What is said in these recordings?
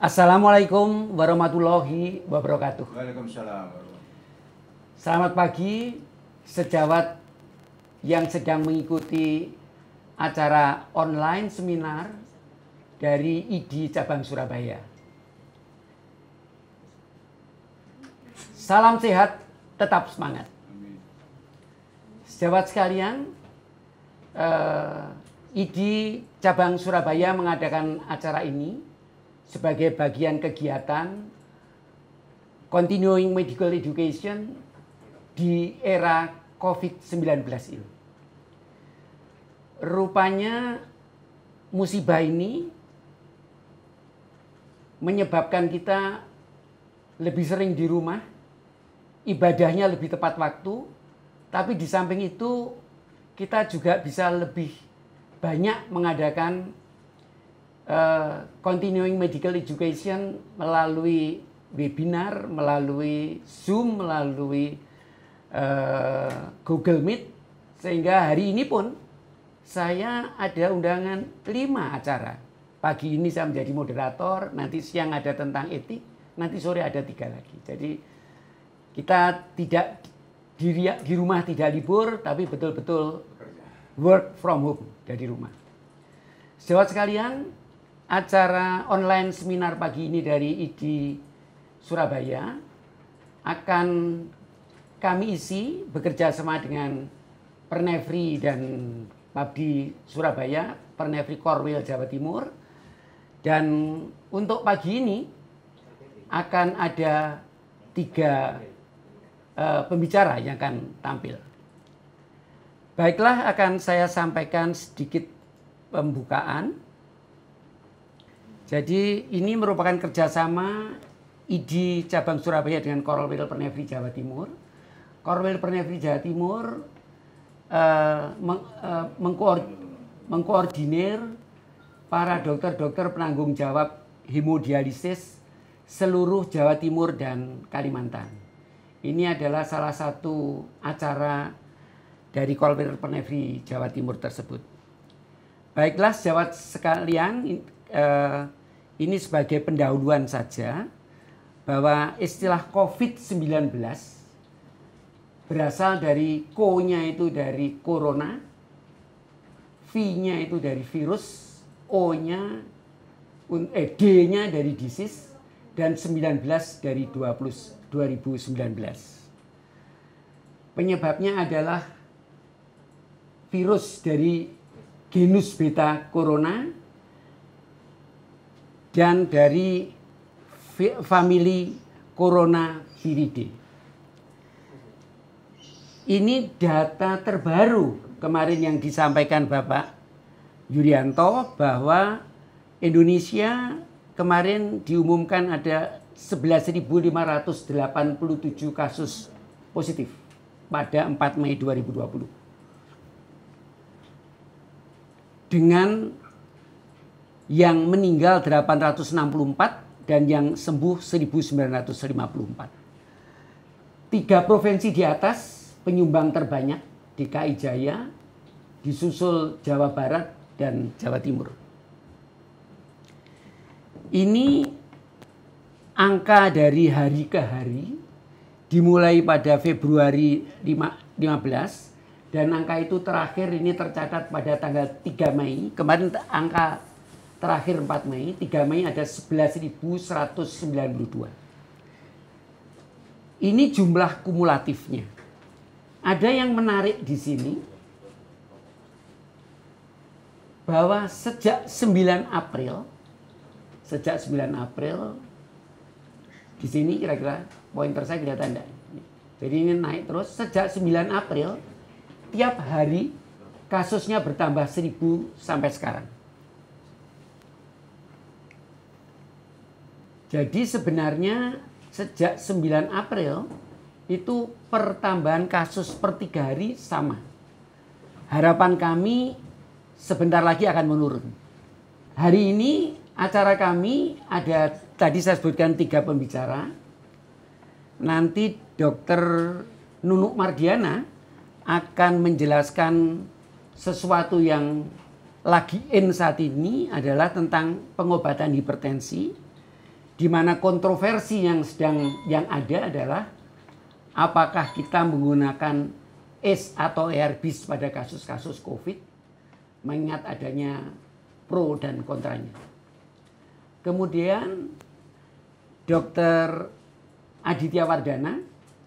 Assalamualaikum warahmatullahi wabarakatuh. Waalaikumsalam. Selamat pagi sejawat yang sedang mengikuti acara online seminar dari ID Cabang Surabaya. Salam sehat, tetap semangat. Sejawat sekalian, IDI eh, ID Cabang Surabaya mengadakan acara ini sebagai bagian kegiatan continuing medical education di era COVID-19 ini. Rupanya musibah ini menyebabkan kita lebih sering di rumah, ibadahnya lebih tepat waktu, tapi di samping itu kita juga bisa lebih banyak mengadakan Eh, continuing medical education melalui webinar, melalui Zoom, melalui uh, Google Meet. Sehingga hari ini pun saya ada undangan lima acara. Pagi ini saya menjadi moderator, nanti siang ada tentang etik, nanti sore ada tiga lagi. Jadi kita tidak di, di rumah tidak libur, tapi betul-betul work from home dari rumah. Sejawat sekalian, acara online seminar pagi ini dari ID Surabaya akan kami isi bekerja sama dengan Pernevri dan Pabdi Surabaya, Pernevri Korwil Jawa Timur. Dan untuk pagi ini akan ada tiga uh, pembicara yang akan tampil. Baiklah, akan saya sampaikan sedikit pembukaan. Jadi ini merupakan kerjasama ID cabang Surabaya dengan Korwil Pernevri Jawa Timur. Korwil Pernevri Jawa Timur uh, meng, uh, mengkoor, mengkoordinir para dokter-dokter penanggung jawab hemodialisis seluruh Jawa Timur dan Kalimantan. Ini adalah salah satu acara dari Korwil Pernevri Jawa Timur tersebut. Baiklah, sejawat sekalian. Eh, ini sebagai pendahuluan saja bahwa istilah COVID-19 berasal dari konya nya itu dari corona, v-nya itu dari virus, o-nya eh d-nya dari disease dan 19 dari 20 2019. Penyebabnya adalah virus dari genus beta corona dan dari famili viridae. Ini data terbaru kemarin yang disampaikan Bapak Yuryanto bahwa Indonesia kemarin diumumkan ada 11.587 kasus positif pada 4 Mei 2020. Dengan yang meninggal 864 dan yang sembuh 1954. Tiga provinsi di atas penyumbang terbanyak DKI Jaya, disusul Jawa Barat dan Jawa Timur. Ini angka dari hari ke hari dimulai pada Februari 15 dan angka itu terakhir ini tercatat pada tanggal 3 Mei. Kemarin angka terakhir 4 Mei, 3 Mei ada 11.192. Ini jumlah kumulatifnya. Ada yang menarik di sini bahwa sejak 9 April sejak 9 April di sini kira-kira pointer saya kelihatan enggak? Jadi ini naik terus sejak 9 April tiap hari kasusnya bertambah 1000 sampai sekarang. Jadi sebenarnya sejak 9 April itu pertambahan kasus per tiga hari sama. Harapan kami sebentar lagi akan menurun. Hari ini acara kami ada tadi saya sebutkan tiga pembicara. Nanti Dokter Nunuk Mardiana akan menjelaskan sesuatu yang lagi in saat ini adalah tentang pengobatan hipertensi di mana kontroversi yang sedang yang ada adalah apakah kita menggunakan S atau ARBIS pada kasus-kasus COVID mengingat adanya pro dan kontranya. Kemudian Dr. Aditya Wardana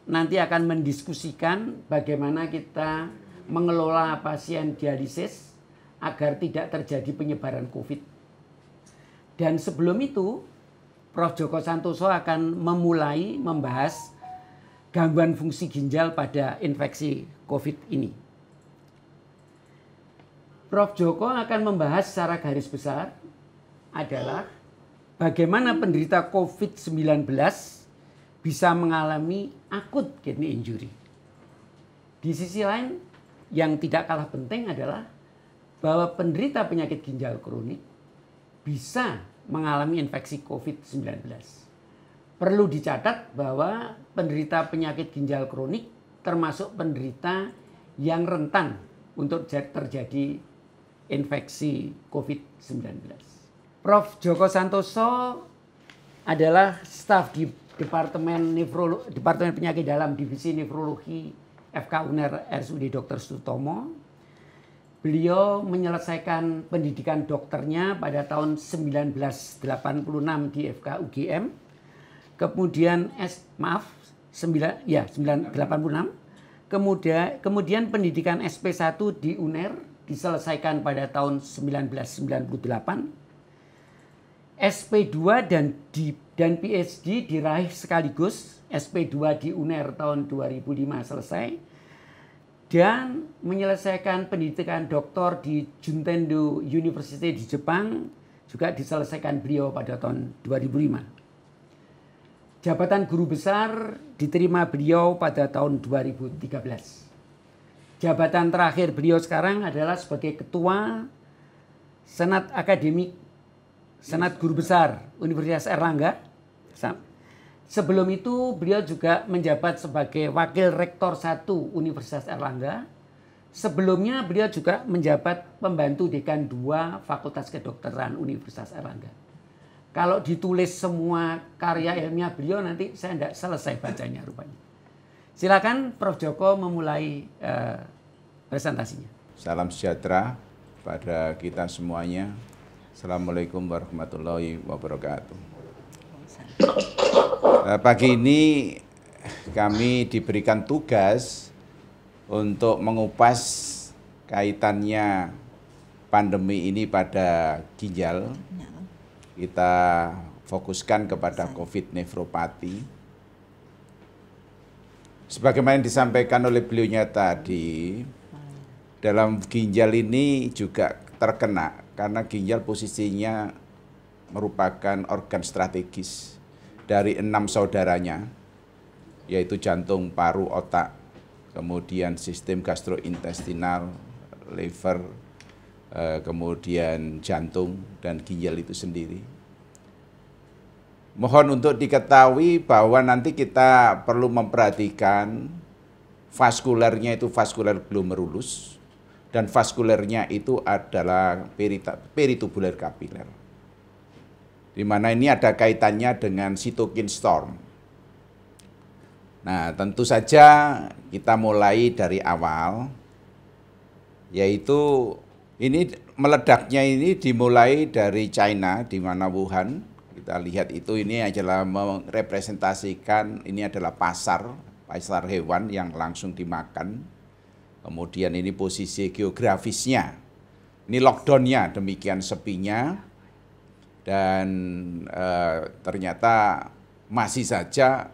nanti akan mendiskusikan bagaimana kita mengelola pasien dialisis agar tidak terjadi penyebaran COVID. Dan sebelum itu, Prof. Joko Santoso akan memulai membahas gangguan fungsi ginjal pada infeksi COVID ini. Prof. Joko akan membahas secara garis besar adalah bagaimana penderita COVID-19 bisa mengalami akut kidney injury. Di sisi lain, yang tidak kalah penting adalah bahwa penderita penyakit ginjal kronik bisa mengalami infeksi COVID-19. Perlu dicatat bahwa penderita penyakit ginjal kronik termasuk penderita yang rentan untuk terjadi infeksi COVID-19. Prof. Joko Santoso adalah staf di Departemen Nefrolo Departemen Penyakit Dalam Divisi Nefrologi FK UNER RSUD Dr. Sutomo Beliau menyelesaikan pendidikan dokternya pada tahun 1986 di FK UGM. Kemudian S maaf 9 ya 986. Kemudian kemudian pendidikan SP1 di UNER diselesaikan pada tahun 1998. SP2 dan di, dan PhD diraih sekaligus. SP2 di UNER tahun 2005 selesai dan menyelesaikan pendidikan doktor di Juntendo University di Jepang juga diselesaikan beliau pada tahun 2005. Jabatan guru besar diterima beliau pada tahun 2013. Jabatan terakhir beliau sekarang adalah sebagai ketua Senat Akademik Senat Guru Besar Universitas Erlangga Sebelum itu beliau juga menjabat sebagai Wakil Rektor satu Universitas Erlangga. Sebelumnya beliau juga menjabat pembantu dekan dua Fakultas Kedokteran Universitas Erlangga. Kalau ditulis semua karya ilmiah beliau nanti saya tidak selesai bacanya rupanya. Silakan Prof Joko memulai eh, presentasinya. Salam sejahtera pada kita semuanya. Assalamualaikum warahmatullahi wabarakatuh. Eh, pagi ini kami diberikan tugas untuk mengupas kaitannya pandemi ini pada ginjal. Kita fokuskan kepada COVID nefropati. Sebagaimana yang disampaikan oleh beliau tadi, dalam ginjal ini juga terkena karena ginjal posisinya merupakan organ strategis dari enam saudaranya, yaitu jantung, paru, otak, kemudian sistem gastrointestinal, liver, eh, kemudian jantung, dan ginjal itu sendiri. Mohon untuk diketahui bahwa nanti kita perlu memperhatikan vaskulernya itu vaskuler glomerulus, dan vaskulernya itu adalah peritubuler kapiler di mana ini ada kaitannya dengan sitokin storm. Nah, tentu saja kita mulai dari awal, yaitu ini meledaknya ini dimulai dari China, di mana Wuhan. Kita lihat itu ini adalah merepresentasikan, ini adalah pasar, pasar hewan yang langsung dimakan. Kemudian ini posisi geografisnya. Ini lockdownnya, demikian sepinya dan e, ternyata masih saja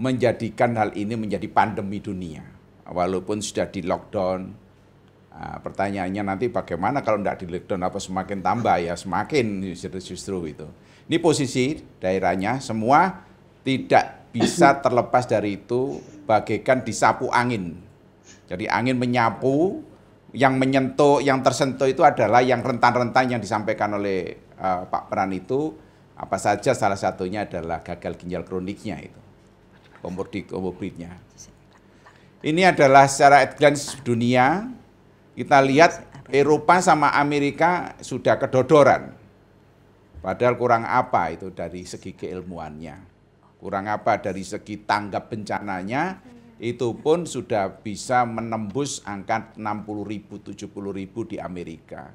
menjadikan hal ini menjadi pandemi dunia walaupun sudah di lockdown ah, pertanyaannya nanti bagaimana kalau tidak di lockdown apa semakin tambah ya semakin justru, justru itu ini posisi daerahnya semua tidak bisa terlepas dari itu bagaikan disapu angin jadi angin menyapu yang menyentuh, yang tersentuh itu adalah yang rentan-rentan yang disampaikan oleh Eh, Pak Peran itu apa saja salah satunya adalah gagal ginjal kroniknya itu. komorbid komorbidnya. Ini adalah secara advance dunia kita lihat Eropa sama Amerika sudah kedodoran. Padahal kurang apa itu dari segi keilmuannya. Kurang apa dari segi tanggap bencananya, itu pun sudah bisa menembus angka 60.000 ribu, di Amerika.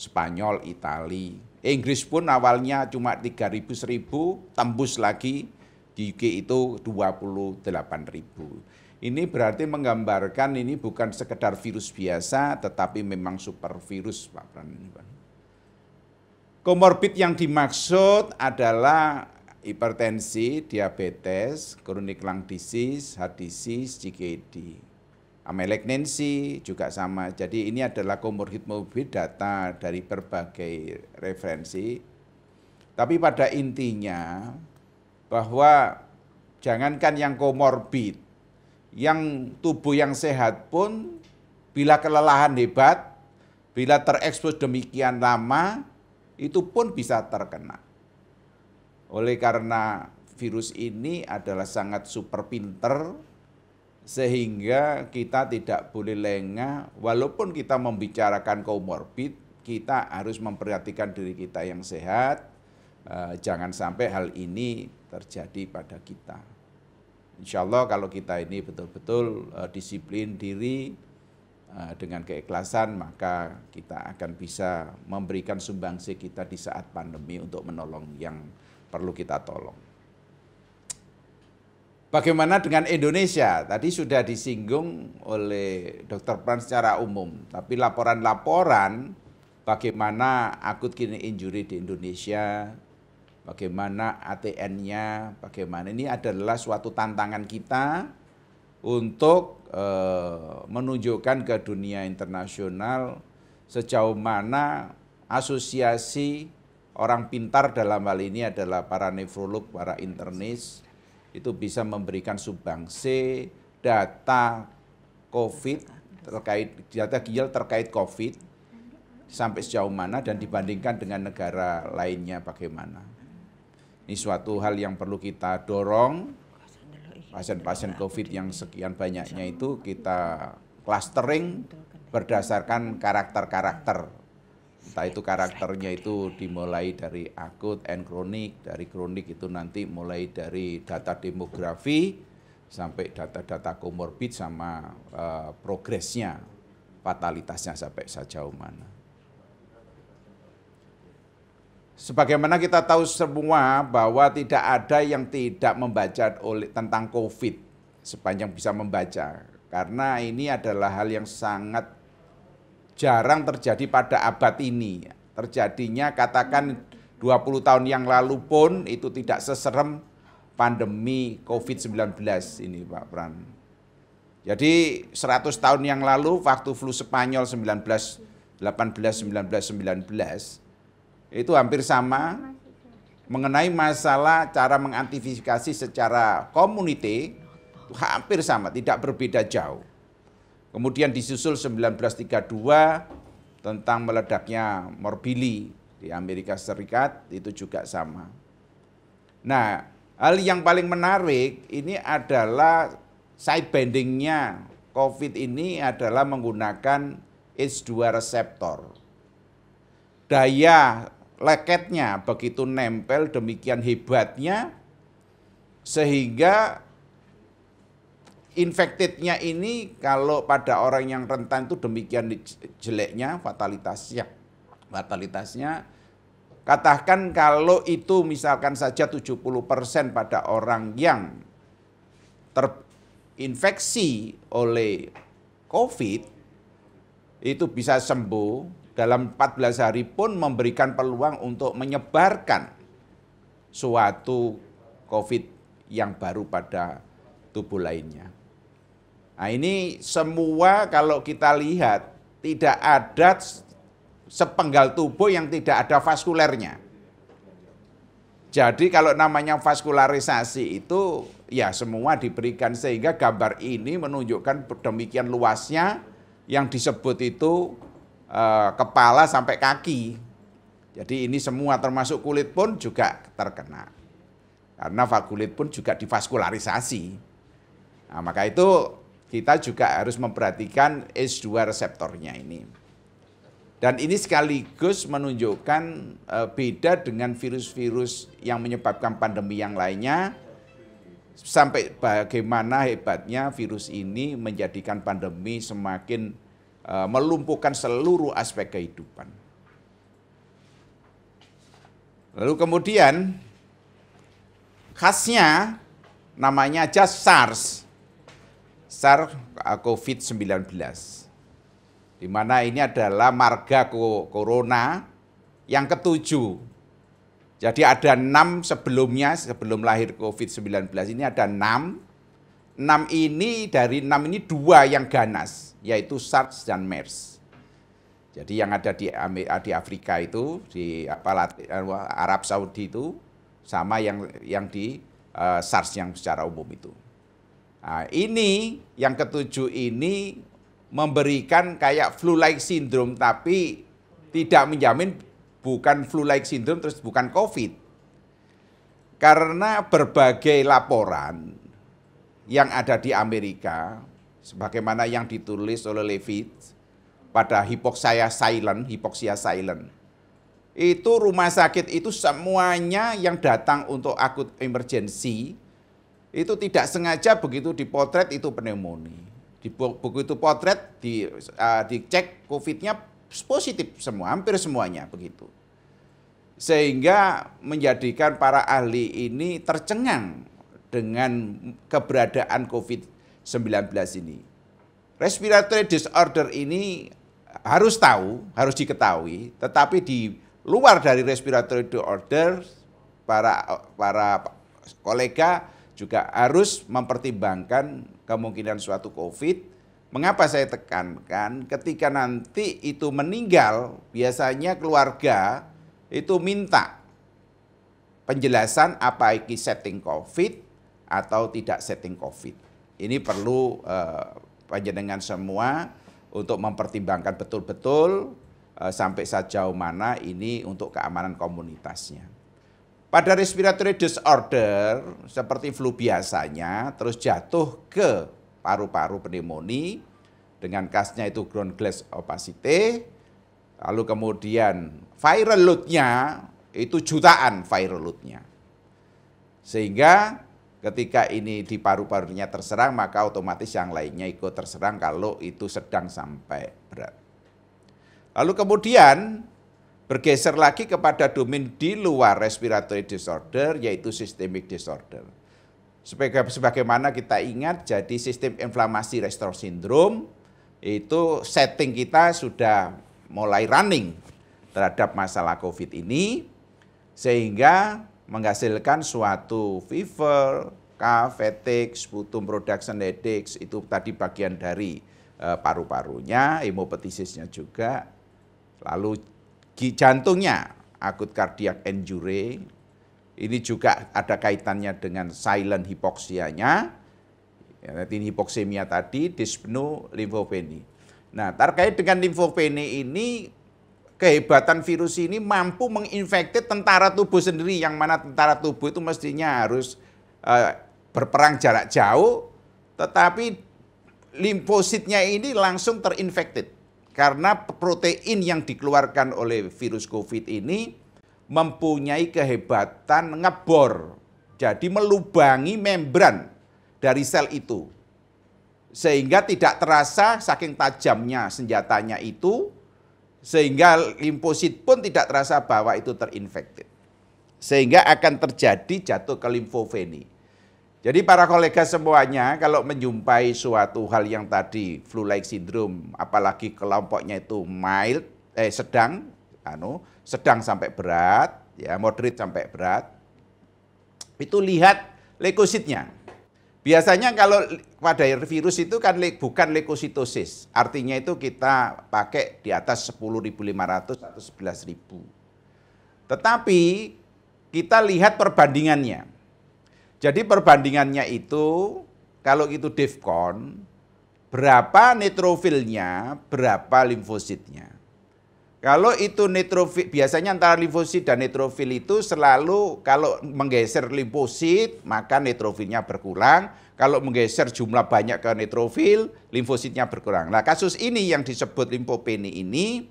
Spanyol, Itali. Inggris pun awalnya cuma 3.000 1.000, tembus lagi di UK itu 28.000. Ini berarti menggambarkan ini bukan sekedar virus biasa, tetapi memang super virus, Pak Pran. Komorbid yang dimaksud adalah hipertensi, diabetes, chronic lung disease, heart disease, CKD. Amelek juga sama. Jadi ini adalah komorbid mobil data dari berbagai referensi. Tapi pada intinya bahwa jangankan yang komorbid, yang tubuh yang sehat pun bila kelelahan hebat, bila terekspos demikian lama, itu pun bisa terkena. Oleh karena virus ini adalah sangat super pinter, sehingga kita tidak boleh lengah walaupun kita membicarakan komorbid kita harus memperhatikan diri kita yang sehat eh, jangan sampai hal ini terjadi pada kita Insya Allah kalau kita ini betul-betul eh, disiplin diri eh, dengan keikhlasan maka kita akan bisa memberikan sumbangsi kita di saat pandemi untuk menolong yang perlu kita tolong Bagaimana dengan Indonesia? Tadi sudah disinggung oleh Dr. Pran secara umum, tapi laporan-laporan bagaimana akut kini injury di Indonesia, bagaimana ATN-nya, bagaimana ini adalah suatu tantangan kita untuk eh, menunjukkan ke dunia internasional sejauh mana asosiasi orang pintar dalam hal ini adalah para nefrolog, para internis, itu bisa memberikan sumbangsi data COVID terkait data GIL terkait COVID sampai sejauh mana dan dibandingkan dengan negara lainnya bagaimana. Ini suatu hal yang perlu kita dorong. Pasien-pasien COVID yang sekian banyaknya itu kita clustering berdasarkan karakter-karakter entah itu karakternya itu dimulai dari akut and kronik dari kronik itu nanti mulai dari data demografi sampai data-data komorbid sama uh, progresnya fatalitasnya sampai sejauh mana sebagaimana kita tahu semua bahwa tidak ada yang tidak membaca oleh tentang covid sepanjang bisa membaca karena ini adalah hal yang sangat jarang terjadi pada abad ini. Terjadinya katakan 20 tahun yang lalu pun itu tidak seserem pandemi COVID-19 ini Pak Pran. Jadi 100 tahun yang lalu waktu flu Spanyol 19 18 19 19 itu hampir sama mengenai masalah cara mengantisipasi secara komunitas hampir sama, tidak berbeda jauh. Kemudian disusul 1932 tentang meledaknya Morbili di Amerika Serikat itu juga sama. Nah, hal yang paling menarik ini adalah side bendingnya COVID ini adalah menggunakan H2 reseptor. Daya leketnya begitu nempel demikian hebatnya sehingga infectednya ini kalau pada orang yang rentan itu demikian jeleknya fatalitasnya fatalitasnya katakan kalau itu misalkan saja 70% pada orang yang terinfeksi oleh COVID itu bisa sembuh dalam 14 hari pun memberikan peluang untuk menyebarkan suatu COVID yang baru pada tubuh lainnya. Nah ini semua kalau kita lihat tidak ada sepenggal tubuh yang tidak ada vaskulernya. Jadi kalau namanya vaskularisasi itu ya semua diberikan sehingga gambar ini menunjukkan demikian luasnya yang disebut itu eh, kepala sampai kaki. Jadi ini semua termasuk kulit pun juga terkena. Karena kulit pun juga divaskularisasi. Nah, maka itu kita juga harus memperhatikan S2 reseptornya ini. Dan ini sekaligus menunjukkan e, beda dengan virus-virus yang menyebabkan pandemi yang lainnya, sampai bagaimana hebatnya virus ini menjadikan pandemi semakin e, melumpuhkan seluruh aspek kehidupan. Lalu kemudian khasnya namanya just SARS. Sars COVID-19. Di mana ini adalah marga corona yang ketujuh. Jadi ada enam sebelumnya, sebelum lahir COVID-19 ini ada enam. Enam ini, dari enam ini dua yang ganas, yaitu SARS dan MERS. Jadi yang ada di di Afrika itu di apa Arab Saudi itu sama yang yang di uh, SARS yang secara umum itu. Nah, ini yang ketujuh ini memberikan kayak flu-like syndrome tapi tidak menjamin bukan flu-like syndrome terus bukan COVID. Karena berbagai laporan yang ada di Amerika, sebagaimana yang ditulis oleh Levitt pada hipoksia silent, hipoksia silent, itu rumah sakit itu semuanya yang datang untuk akut emergency itu tidak sengaja begitu dipotret itu pneumonia. Di begitu potret di uh, dicek COVID-nya positif semua, hampir semuanya begitu. Sehingga menjadikan para ahli ini tercengang dengan keberadaan COVID-19 ini. Respiratory disorder ini harus tahu, harus diketahui, tetapi di luar dari respiratory disorder para para kolega juga harus mempertimbangkan kemungkinan suatu COVID. Mengapa saya tekankan ketika nanti itu meninggal, biasanya keluarga itu minta penjelasan apa iki setting COVID atau tidak setting COVID. Ini perlu eh, panjenengan semua untuk mempertimbangkan betul-betul eh, sampai sejauh mana ini untuk keamanan komunitasnya. Pada respiratory disorder seperti flu biasanya terus jatuh ke paru-paru pneumonia dengan khasnya itu ground glass opacity. Lalu kemudian viral load-nya itu jutaan viral load-nya Sehingga ketika ini di paru-parunya terserang maka otomatis yang lainnya ikut terserang kalau itu sedang sampai berat. Lalu kemudian Bergeser lagi kepada domain di luar respiratory disorder, yaitu systemic disorder. Sebagaimana kita ingat, jadi sistem inflamasi restore syndrome itu setting kita sudah mulai running terhadap masalah COVID ini, sehingga menghasilkan suatu fever, cough, fatigue, sputum production headaches, itu tadi bagian dari eh, paru-parunya, hemopetisisnya juga, lalu jantungnya akut kardiak injury. Ini juga ada kaitannya dengan silent hipoksianya. Ya, hipoksemia tadi, dispno limfopeni. Nah, terkait dengan limfopeni ini kehebatan virus ini mampu menginfekte tentara tubuh sendiri yang mana tentara tubuh itu mestinya harus uh, berperang jarak jauh tetapi limfositnya ini langsung terinfektif karena protein yang dikeluarkan oleh virus COVID ini mempunyai kehebatan ngebor. Jadi melubangi membran dari sel itu. Sehingga tidak terasa saking tajamnya senjatanya itu, sehingga limfosit pun tidak terasa bahwa itu terinfektif. Sehingga akan terjadi jatuh ke limfoveni. Jadi para kolega semuanya kalau menjumpai suatu hal yang tadi flu-like syndrome apalagi kelompoknya itu mild eh sedang anu sedang sampai berat ya moderate sampai berat itu lihat leukositnya. Biasanya kalau pada virus itu kan bukan leukositosis. Artinya itu kita pakai di atas 10.500 atau 11.000. Tetapi kita lihat perbandingannya. Jadi perbandingannya itu kalau itu DEFCON berapa neutrofilnya, berapa limfositnya. Kalau itu neutrofil, biasanya antara limfosit dan neutrofil itu selalu kalau menggeser limfosit, maka neutrofilnya berkurang. Kalau menggeser jumlah banyak ke neutrofil, limfositnya berkurang. Nah, kasus ini yang disebut limfopeni ini,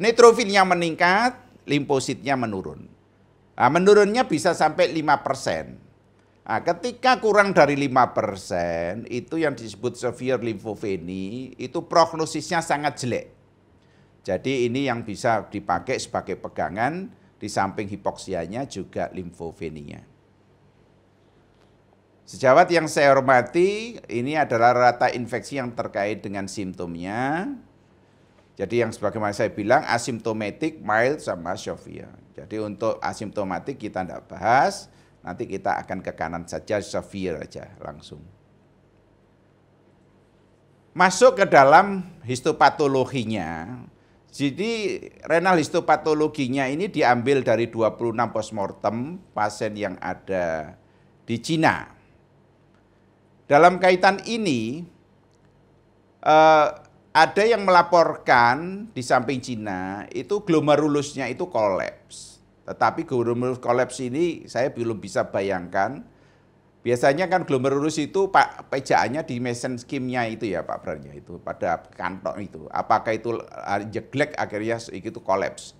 neutrofilnya meningkat, limfositnya menurun. Nah, menurunnya bisa sampai 5%. Nah, ketika kurang dari 5% itu yang disebut severe lymphopenia itu prognosisnya sangat jelek. Jadi ini yang bisa dipakai sebagai pegangan di samping hipoksianya juga limfopenia. Sejawat yang saya hormati, ini adalah rata infeksi yang terkait dengan simptomnya. Jadi yang sebagaimana saya bilang, asimptomatik, mild, sama severe. Jadi untuk asimptomatik kita tidak bahas, Nanti kita akan ke kanan saja, severe aja langsung. Masuk ke dalam histopatologinya. Jadi renal histopatologinya ini diambil dari 26 postmortem pasien yang ada di Cina. Dalam kaitan ini, eh, ada yang melaporkan di samping Cina itu glomerulusnya itu kolaps tetapi glomerulus kolaps ini saya belum bisa bayangkan. Biasanya kan glomerulus itu pak pejaannya di mesenskimnya itu ya Pak Bran ya itu pada kantong itu. Apakah itu ah, jeglek akhirnya itu kolaps.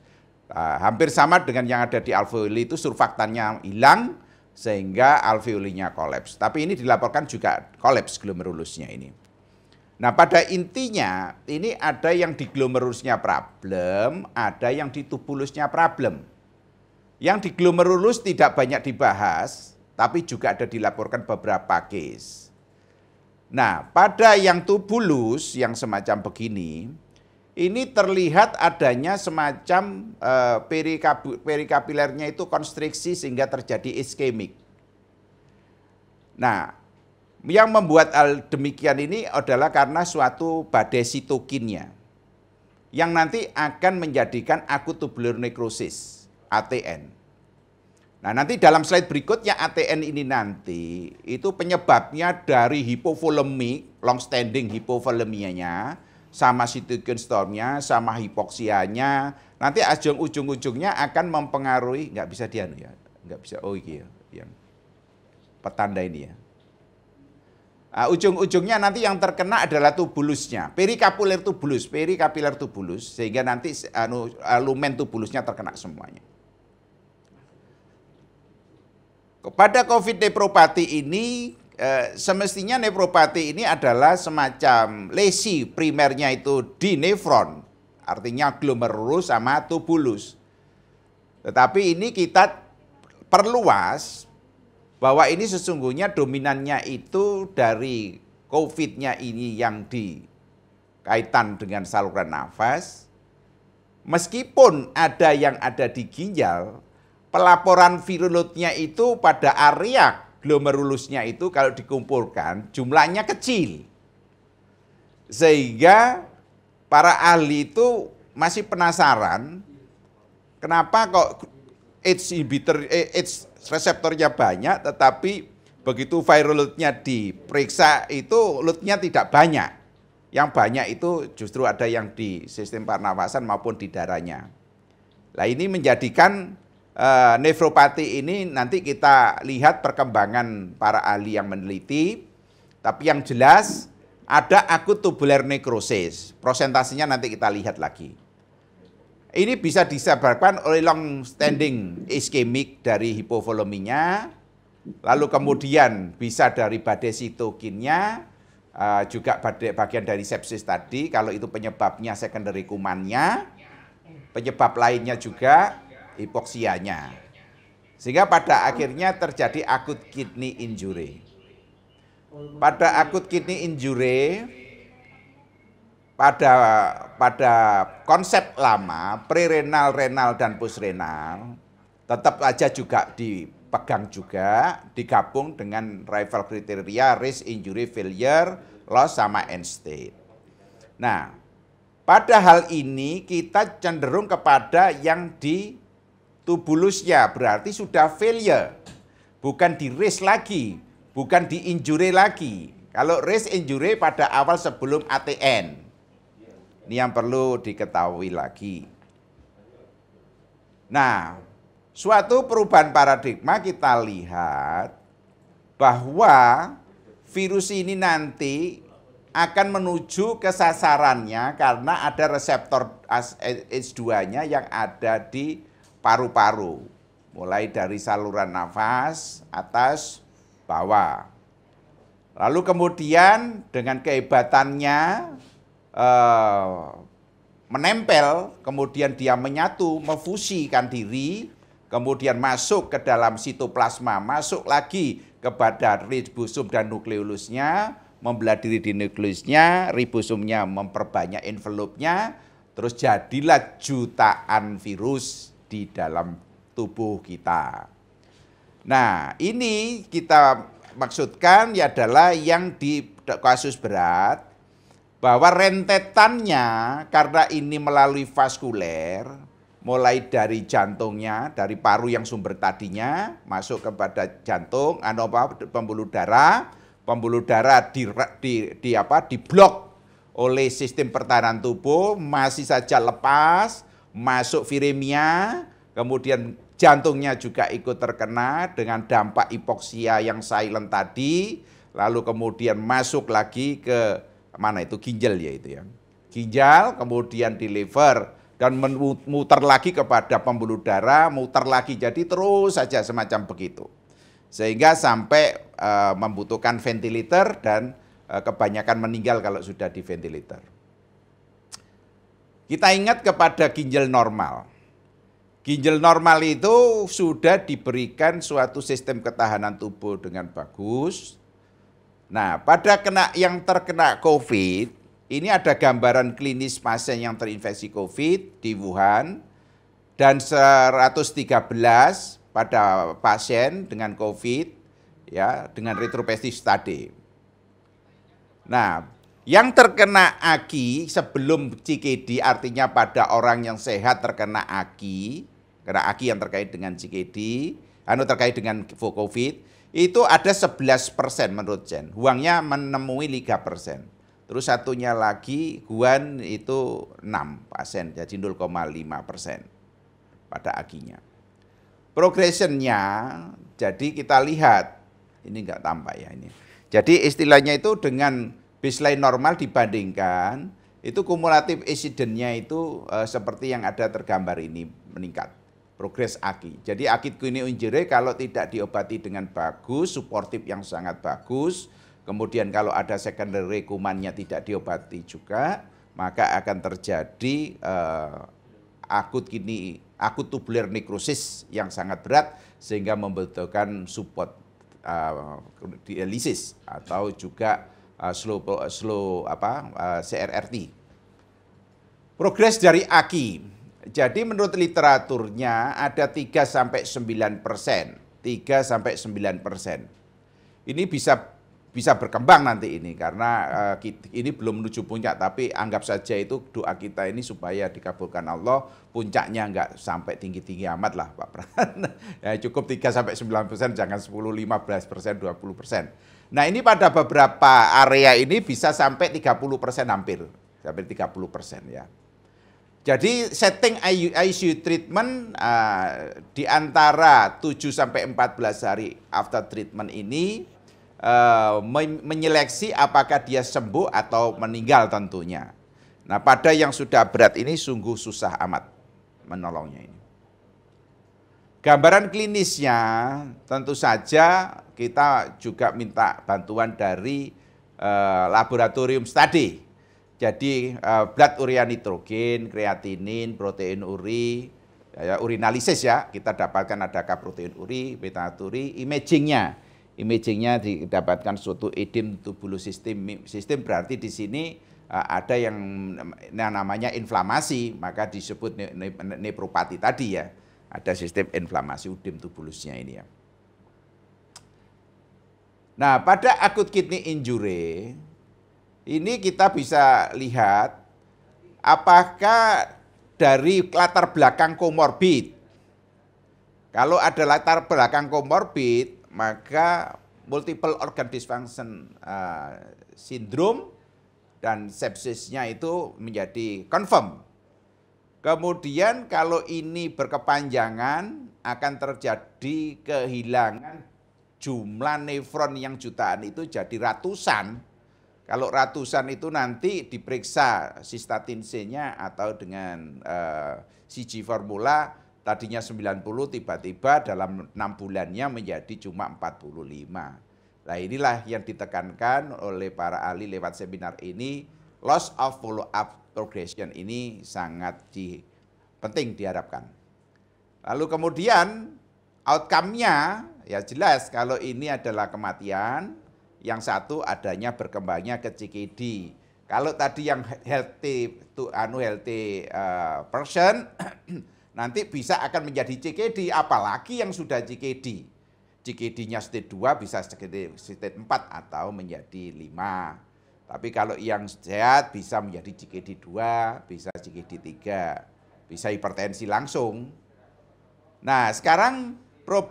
Nah, hampir sama dengan yang ada di alveoli itu surfaktannya hilang sehingga alveolinya kolaps. Tapi ini dilaporkan juga kolaps glomerulusnya ini. Nah pada intinya ini ada yang di glomerulusnya problem, ada yang di tubulusnya problem. Yang di glomerulus tidak banyak dibahas, tapi juga ada dilaporkan beberapa case. Nah, pada yang tubulus yang semacam begini, ini terlihat adanya semacam eh, perikap, perikapilernya itu konstriksi sehingga terjadi iskemik. Nah, yang membuat hal demikian ini adalah karena suatu badai sitokinnya yang nanti akan menjadikan akut tubular necrosis. ATN. Nah nanti dalam slide berikutnya ATN ini nanti itu penyebabnya dari hipovolemi, long standing hipovolemianya, sama cytokine stormnya, sama hipoksianya, nanti ajung ujung ujungnya akan mempengaruhi nggak bisa dianu ya, nggak bisa oh iya yang petanda ini ya. Uh, ujung-ujungnya nanti yang terkena adalah tubulusnya, perikapuler tubulus, perikapiler tubulus, sehingga nanti anu, lumen tubulusnya terkena semuanya. Pada COVID nepropati ini eh, semestinya nepropati ini adalah semacam lesi primernya itu di nefron, artinya glomerulus sama tubulus. Tetapi ini kita perluas bahwa ini sesungguhnya dominannya itu dari COVID-nya ini yang dikaitan dengan saluran nafas. Meskipun ada yang ada di ginjal, pelaporan virulutnya itu pada area glomerulusnya itu kalau dikumpulkan jumlahnya kecil. Sehingga para ahli itu masih penasaran kenapa kok AIDS inhibitor AIDS eh, reseptornya banyak tetapi begitu virulutnya diperiksa itu lutnya tidak banyak. Yang banyak itu justru ada yang di sistem pernafasan maupun di darahnya. Nah ini menjadikan uh, eh, nefropati ini nanti kita lihat perkembangan para ahli yang meneliti. Tapi yang jelas ada akut tubular necrosis. Prosentasinya nanti kita lihat lagi. Ini bisa disebabkan oleh long standing iskemik dari hipovoluminya, lalu kemudian bisa dari badai sitokinnya, eh, juga bagian dari sepsis tadi, kalau itu penyebabnya secondary kumannya, penyebab lainnya juga, hipoksianya. Sehingga pada akhirnya terjadi akut kidney injury. Pada akut kidney injury, pada pada konsep lama prerenal, renal dan postrenal tetap aja juga dipegang juga digabung dengan rival kriteria risk injury failure loss sama end state. Nah, pada hal ini kita cenderung kepada yang di to bulusnya berarti sudah failure. Bukan di race lagi, bukan di injury lagi. Kalau race injury pada awal sebelum ATN. Ini yang perlu diketahui lagi. Nah, suatu perubahan paradigma kita lihat bahwa virus ini nanti akan menuju ke sasarannya karena ada reseptor H2-nya eh, yang ada di paru-paru, mulai dari saluran nafas, atas, bawah. Lalu kemudian dengan kehebatannya eh, menempel, kemudian dia menyatu, mefusikan diri, kemudian masuk ke dalam sitoplasma, masuk lagi kepada ribosom dan nukleolusnya, membelah diri di nukleusnya, ribosomnya memperbanyak envelope-nya, terus jadilah jutaan virus di dalam tubuh kita. Nah, ini kita maksudkan ya adalah yang di kasus berat bahwa rentetannya karena ini melalui vaskuler mulai dari jantungnya, dari paru yang sumber tadinya masuk kepada jantung, anu apa pembuluh darah, pembuluh darah di, di, di apa diblok oleh sistem pertahanan tubuh masih saja lepas masuk viremia, kemudian jantungnya juga ikut terkena dengan dampak hipoksia yang silent tadi, lalu kemudian masuk lagi ke mana itu ginjal ya itu ya. Ginjal kemudian di liver dan muter lagi kepada pembuluh darah, muter lagi jadi terus saja semacam begitu. Sehingga sampai uh, membutuhkan ventilator dan uh, kebanyakan meninggal kalau sudah di ventilator. Kita ingat kepada ginjal normal. Ginjal normal itu sudah diberikan suatu sistem ketahanan tubuh dengan bagus. Nah, pada kena yang terkena COVID, ini ada gambaran klinis pasien yang terinfeksi COVID di Wuhan dan 113 pada pasien dengan COVID ya dengan retropestis study. Nah, yang terkena aki sebelum CKD artinya pada orang yang sehat terkena aki, karena aki yang terkait dengan CKD, anu terkait dengan COVID, itu ada 11 persen menurut Jen. Huangnya menemui 3 persen. Terus satunya lagi Guan itu 6 persen, jadi 0,5 persen pada akinya. Progressionnya, jadi kita lihat, ini enggak tampak ya ini. Jadi istilahnya itu dengan baseline normal dibandingkan itu kumulatif insidennya itu uh, seperti yang ada tergambar ini meningkat progres aki. Jadi akit kini injury kalau tidak diobati dengan bagus, suportif yang sangat bagus, kemudian kalau ada secondary kumannya tidak diobati juga, maka akan terjadi uh, akut kini akut tubuler nekrosis yang sangat berat sehingga membutuhkan support uh, dialisis atau juga Ah, slow slow apa uh, ah, CRRT. Progres dari AKI. Jadi menurut literaturnya ada 3 sampai 9 persen. 3 sampai 9 persen. Ini bisa bisa berkembang nanti ini karena uh, ini belum menuju puncak tapi anggap saja itu doa kita ini supaya dikabulkan Allah puncaknya nggak sampai tinggi-tinggi amat lah Pak Pran. ya, cukup 3 sampai 9 persen jangan 10, 15 persen, 20 persen. Nah ini pada beberapa area ini bisa sampai 30 persen hampir, hampir 30 persen ya. Jadi setting ICU treatment uh, di antara 7 sampai 14 hari after treatment ini uh, menyeleksi apakah dia sembuh atau meninggal tentunya. Nah pada yang sudah berat ini sungguh susah amat menolongnya ini. Gambaran klinisnya tentu saja kita juga minta bantuan dari uh, laboratorium studi. Jadi uh, blood urea nitrogen, kreatinin, protein uri, ya, urinalisis ya, kita dapatkan adakah protein uri, beta uri, imagingnya. Imagingnya didapatkan suatu edim tubulus sistem. Sistem berarti di sini uh, ada yang namanya inflamasi, maka disebut ne ne nepropati tadi ya ada sistem inflamasi udem tubulusnya ini ya. Nah, pada akut kidney injury ini kita bisa lihat apakah dari latar belakang komorbid. Kalau ada latar belakang komorbid, maka multiple organ dysfunction uh, syndrome dan sepsisnya itu menjadi confirm Kemudian kalau ini berkepanjangan akan terjadi kehilangan jumlah nefron yang jutaan itu jadi ratusan. Kalau ratusan itu nanti diperiksa sistatin C-nya atau dengan uh, eh, CG formula tadinya 90 tiba-tiba dalam 6 bulannya menjadi cuma 45. Nah inilah yang ditekankan oleh para ahli lewat seminar ini loss of follow up progression ini sangat di, penting diharapkan. Lalu kemudian outcome-nya ya jelas kalau ini adalah kematian, yang satu adanya berkembangnya ke CKD. Kalau tadi yang healthy to anu healthy uh, person nanti bisa akan menjadi CKD apalagi yang sudah CKD. CKD-nya state 2 bisa state, state 4 atau menjadi 5. Tapi kalau yang sehat bisa menjadi CKD2, bisa CKD3, bisa hipertensi langsung. Nah sekarang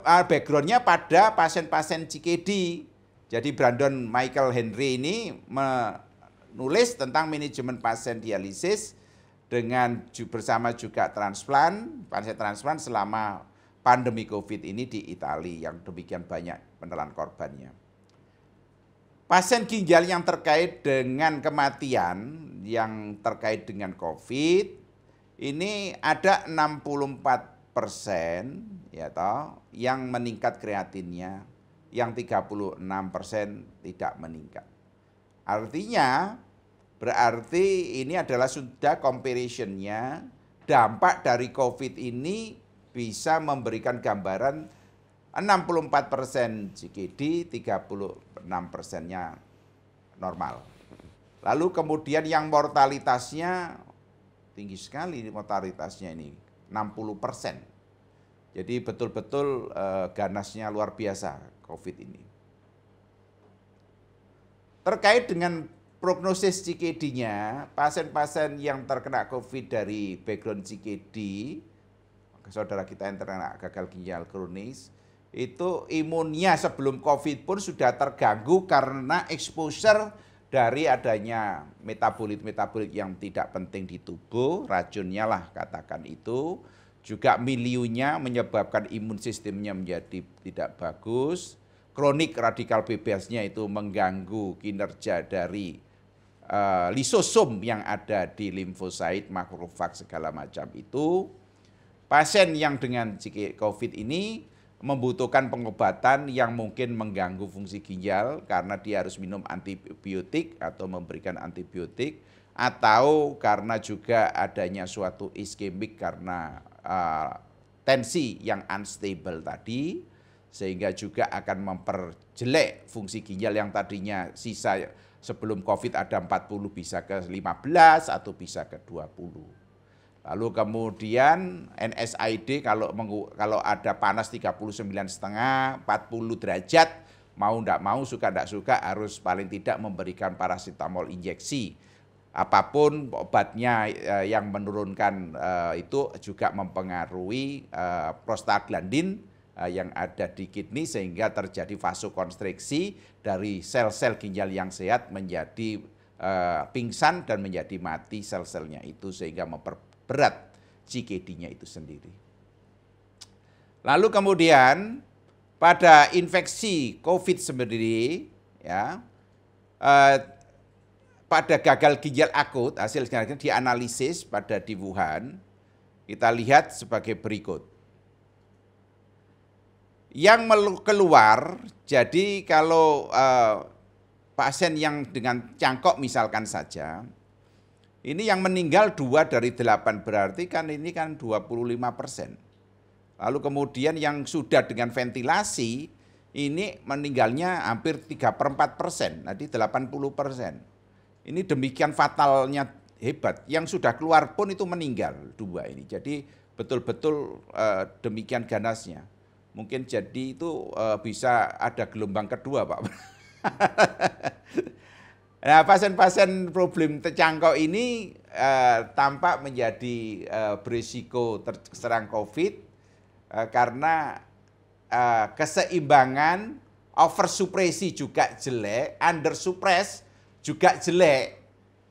ah, backgroundnya pada pasien-pasien CKD. Jadi Brandon Michael Henry ini menulis tentang manajemen pasien dialisis dengan bersama juga transplant, pasien transplant selama pandemi COVID ini di Italia yang demikian banyak penelan korbannya pasien ginjal yang terkait dengan kematian yang terkait dengan COVID ini ada 64 persen ya toh yang meningkat kreatinnya, yang 36 persen tidak meningkat. Artinya berarti ini adalah sudah comparisonnya dampak dari COVID ini bisa memberikan gambaran 64 persen CKD, 36 persennya normal. Lalu kemudian yang mortalitasnya tinggi sekali mortalitasnya ini, 60 persen. Jadi betul-betul eh, ganasnya luar biasa COVID ini. Terkait dengan prognosis CKD-nya, pasien-pasien yang terkena COVID dari background CKD, saudara kita yang terkena gagal ginjal kronis, itu imunnya sebelum COVID pun sudah terganggu karena exposure dari adanya metabolit-metabolit yang tidak penting di tubuh, racunnya lah katakan itu, juga miliunya menyebabkan imun sistemnya menjadi tidak bagus, kronik radikal bebasnya itu mengganggu kinerja dari uh, eh, lisosom yang ada di limfosit, makrofag segala macam itu. Pasien yang dengan COVID ini membutuhkan pengobatan yang mungkin mengganggu fungsi ginjal karena dia harus minum antibiotik atau memberikan antibiotik atau karena juga adanya suatu iskemik karena uh, tensi yang unstable tadi sehingga juga akan memperjelek fungsi ginjal yang tadinya sisa sebelum Covid ada 40 bisa ke 15 atau bisa ke 20. Lalu kemudian NSID kalau kalau ada panas 39 setengah 40 derajat mau ndak mau suka ndak suka harus paling tidak memberikan paracetamol injeksi. Apapun obatnya eh, yang menurunkan eh, itu juga mempengaruhi eh, prostaglandin yang ada di kidney sehingga terjadi vasokonstriksi dari sel-sel ginjal yang sehat menjadi pingsan dan menjadi mati sel-selnya itu sehingga memper berat CKD-nya itu sendiri. Lalu kemudian pada infeksi COVID sendiri, ya, eh, pada gagal ginjal akut hasil dianalisis pada di Wuhan kita lihat sebagai berikut. Yang keluar, jadi kalau eh, pasien yang dengan cangkok misalkan saja, ini yang meninggal dua dari delapan berarti kan ini kan 25 persen. Lalu kemudian yang sudah dengan ventilasi ini meninggalnya hampir tiga per empat persen, Nanti delapan puluh persen. Ini demikian fatalnya hebat. Yang sudah keluar pun itu meninggal dua ini. Jadi betul-betul eh, demikian ganasnya. Mungkin jadi itu eh, bisa ada gelombang kedua Pak. Nah, pasien-pasien problem terjangkau ini uh, tampak menjadi uh, berisiko terserang COVID uh, karena uh, keseimbangan oversupresi juga jelek, undersupres juga jelek.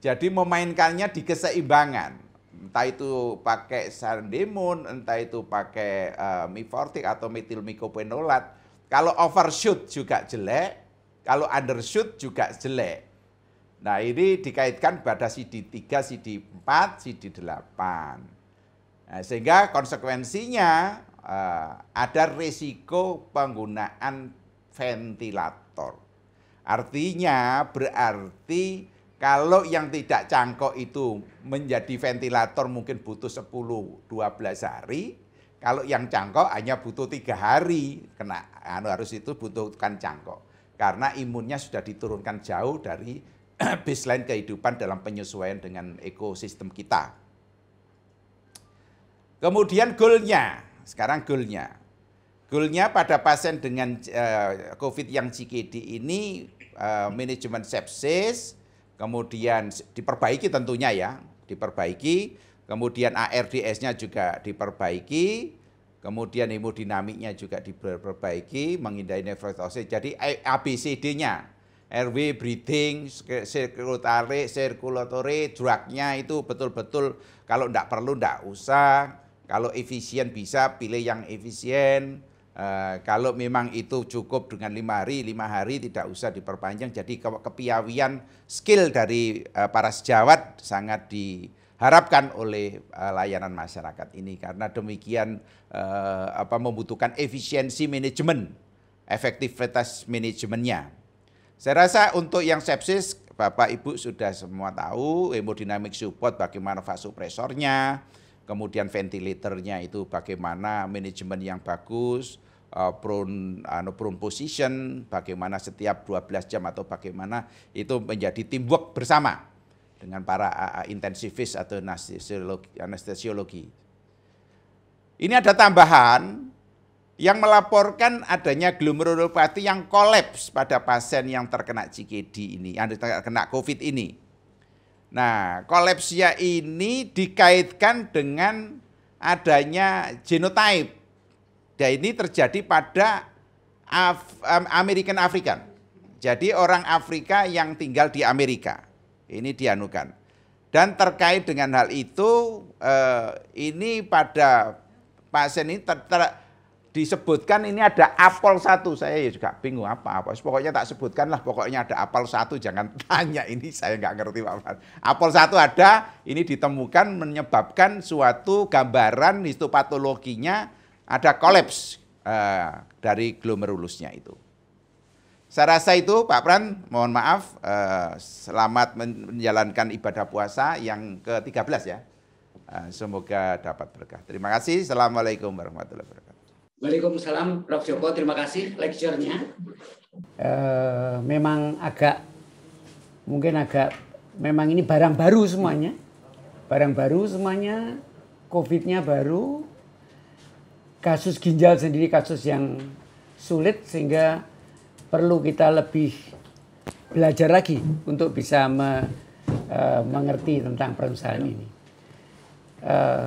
Jadi memainkannya di keseimbangan. Entah itu pakai sardemon, entah itu pakai uh, mifortik atau metilmikopenolat. Kalau overshoot juga jelek, kalau undershoot juga jelek. Nah ini dikaitkan pada CD3, CD4, CD8. Nah, sehingga konsekuensinya eh, ada risiko penggunaan ventilator. Artinya berarti kalau yang tidak cangkok itu menjadi ventilator mungkin butuh 10-12 hari, kalau yang cangkok hanya butuh tiga hari kena anu harus itu butuhkan cangkok karena imunnya sudah diturunkan jauh dari baseline kehidupan dalam penyesuaian dengan ekosistem kita. Kemudian goalnya, sekarang goalnya. Goalnya pada pasien dengan eh, COVID yang CKD ini eh, manajemen sepsis, kemudian diperbaiki tentunya ya, diperbaiki, kemudian ARDS-nya juga diperbaiki, kemudian hemodinamiknya juga diperbaiki, menghindari nefrotosis. Jadi ABCD-nya RW breathing, sirkulatory, sirkulatory drugnya itu betul-betul kalau tidak perlu tidak usah, kalau efisien bisa pilih yang efisien, Uh, kalau memang itu cukup dengan lima hari, lima hari tidak usah diperpanjang. Jadi ke kepiawian skill dari uh, para sejawat sangat diharapkan oleh uh, layanan masyarakat ini karena demikian uh, apa membutuhkan efisiensi manajemen, efektivitas manajemennya. Saya rasa untuk yang sepsis, Bapak Ibu sudah semua tahu hemodinamik support bagaimana vasopresornya, kemudian ventilatornya itu bagaimana manajemen yang bagus, uh, prone, uh, prone position, bagaimana setiap 12 jam atau bagaimana itu menjadi teamwork bersama dengan para uh, intensivis atau anestesiologi. Ini ada tambahan yang melaporkan adanya glomerulopati yang kolaps pada pasien yang terkena CKD ini, yang terkena COVID ini. Nah, kolapsia ini dikaitkan dengan adanya genotype. Dan ini terjadi pada Af American African. Jadi orang Afrika yang tinggal di Amerika. Ini dianukan. Dan terkait dengan hal itu, eh, ini pada pasien ini ter, ter, disebutkan ini ada apel satu. Saya ya juga bingung apa apa. Pokoknya tak sebutkan lah. Pokoknya ada apel satu. Jangan tanya ini saya nggak ngerti Pak Fad. Apel satu ada. Ini ditemukan menyebabkan suatu gambaran histopatologinya ada kolaps eh, dari glomerulusnya itu. Saya rasa itu Pak Pran, mohon maaf, eh, selamat menjalankan ibadah puasa yang ke-13 ya. Eh, semoga dapat berkah. Terima kasih. Assalamualaikum warahmatullahi wabarakatuh. Waalaikumsalam, Prof. Joko. Terima kasih lecture-nya. Uh, memang agak, mungkin agak, memang ini barang baru semuanya. Barang baru semuanya, COVID-nya baru, kasus ginjal sendiri kasus yang sulit sehingga perlu kita lebih belajar lagi untuk bisa me, uh, mengerti tentang permasalahan ini. Uh,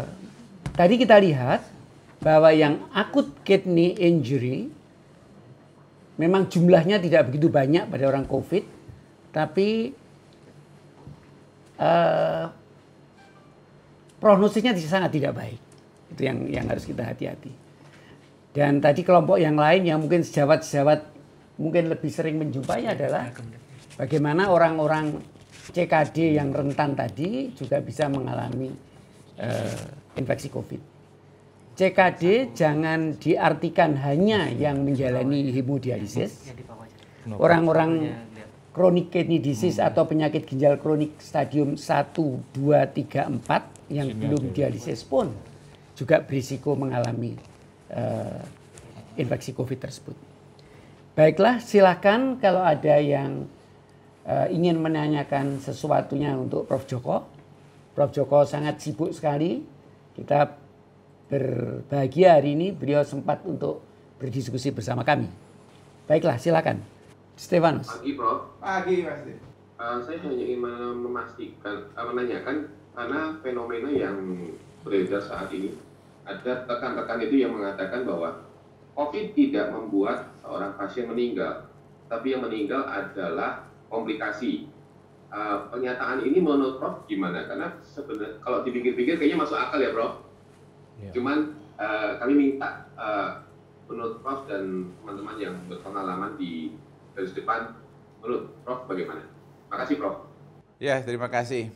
tadi kita lihat bahwa yang akut kidney injury memang jumlahnya tidak begitu banyak pada orang COVID, tapi uh, prognosisnya sangat tidak baik. Itu yang yang harus kita hati-hati. Dan tadi kelompok yang lain yang mungkin sejawat-sejawat mungkin lebih sering menjumpai adalah bagaimana orang-orang CKD yang rentan tadi juga bisa mengalami uh, infeksi COVID. CKD jangan diartikan hanya yang menjalani hemodialisis. Orang-orang kronik kidney disease hmm. atau penyakit ginjal kronik stadium 1, 2, 3, 4 yang belum dialisis pun juga berisiko mengalami uh, infeksi COVID tersebut. Baiklah, silakan kalau ada yang uh, ingin menanyakan sesuatunya untuk Prof. Joko. Prof. Joko sangat sibuk sekali. Kita berbahagia hari ini beliau sempat untuk berdiskusi bersama kami. Baiklah, silakan. Stefanus. Pagi, Prof. Pagi, Mas. Uh, saya hanya ingin memastikan, uh, menanyakan karena fenomena yang beredar saat ini ada tekan-tekan itu yang mengatakan bahwa COVID tidak membuat seorang pasien meninggal, tapi yang meninggal adalah komplikasi. Uh, pernyataan ini menurut Prof gimana? Karena sebenarnya kalau dipikir-pikir kayaknya masuk akal ya, Prof Yeah. Cuman uh, kami minta uh, menurut Prof dan teman-teman yang berpengalaman di garis depan, menurut Prof bagaimana? Terima kasih Prof. Ya, terima kasih.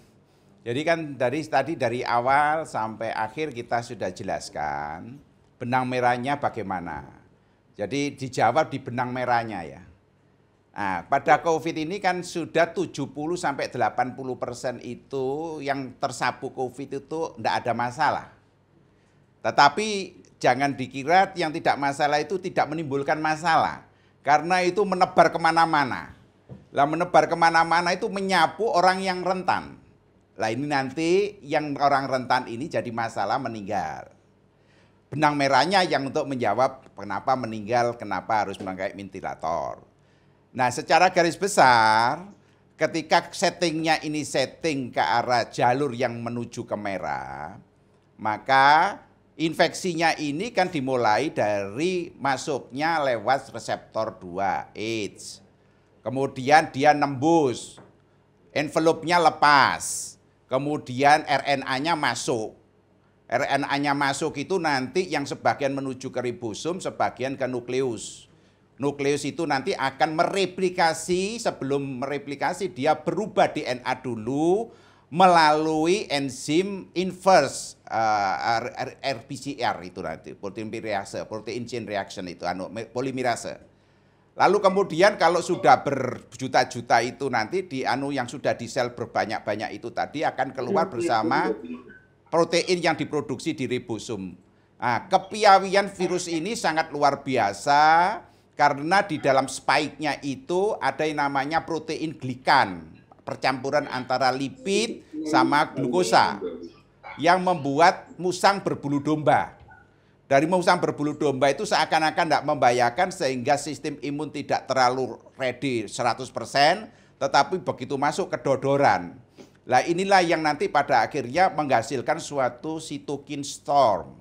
Jadi kan dari tadi dari awal sampai akhir kita sudah jelaskan benang merahnya bagaimana. Jadi dijawab di benang merahnya ya. Nah, pada COVID ini kan sudah 70 sampai 80 persen itu yang tersapu COVID itu tidak ada masalah. Tetapi jangan dikira yang tidak masalah itu tidak menimbulkan masalah. Karena itu menebar kemana-mana. Lah menebar kemana-mana itu menyapu orang yang rentan. Lah ini nanti yang orang rentan ini jadi masalah meninggal. Benang merahnya yang untuk menjawab kenapa meninggal, kenapa harus memakai ventilator. Nah secara garis besar ketika settingnya ini setting ke arah jalur yang menuju ke merah, maka infeksinya ini kan dimulai dari masuknya lewat reseptor 2 AIDS. Kemudian dia nembus, envelope-nya lepas, kemudian RNA-nya masuk. RNA-nya masuk itu nanti yang sebagian menuju ke ribosom, sebagian ke nukleus. Nukleus itu nanti akan mereplikasi, sebelum mereplikasi dia berubah DNA dulu, melalui enzim inverse uh, eh, RPCR itu nanti protein reaksi protein chain reaction itu anu polimerase. Lalu kemudian kalau sudah berjuta-juta itu nanti di anu yang sudah di sel berbanyak-banyak itu tadi akan keluar bersama protein yang diproduksi di ribosom. Nah, kepiawian virus ini sangat luar biasa karena di dalam spike-nya itu ada yang namanya protein glikan percampuran antara lipid sama glukosa yang membuat musang berbulu domba. Dari musang berbulu domba itu seakan-akan tidak membahayakan sehingga sistem imun tidak terlalu ready 100%, tetapi begitu masuk kedodoran. Nah inilah yang nanti pada akhirnya menghasilkan suatu sitokin storm